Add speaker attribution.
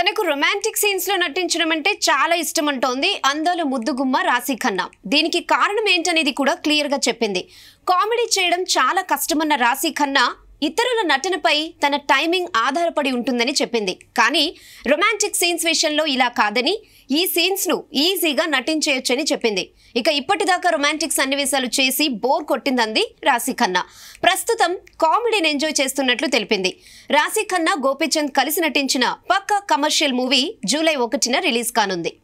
Speaker 1: తనకు romantic scenes లో నటించడం అంటే చాలా ఇష్టం అంటోంది అందాల ముద్దుగుమ్మ రాశి ఖన్నా దీనికి కారణం ఏంటనేది కూడా క్లియర్ గా చెప్పింది కామెడీ చేయడం చాలా కష్టమన్న రాశి ఖన్నా ఇతరుల నటనపై తన టైమింగ్ ఆధారపడి ఉంటుందని చెప్పింది కానీ రొమాంటిక్ సీన్స్ విషయంలో ఇలా కాదని ఈ సీన్స్ను ఈజీగా నటించేయొచ్చని చెప్పింది ఇక ఇప్పటిదాకా రొమాంటిక్ సన్నివేశాలు చేసి బోర్ కొట్టిందంది రాశి ఖన్నా ప్రస్తుతం కామెడీని ఎంజాయ్ చేస్తున్నట్లు తెలిపింది రాశి ఖన్నా గోపీచంద్ కలిసి నటించిన పక్క కమర్షియల్ మూవీ జూలై ఒకటిన రిలీజ్ కానుంది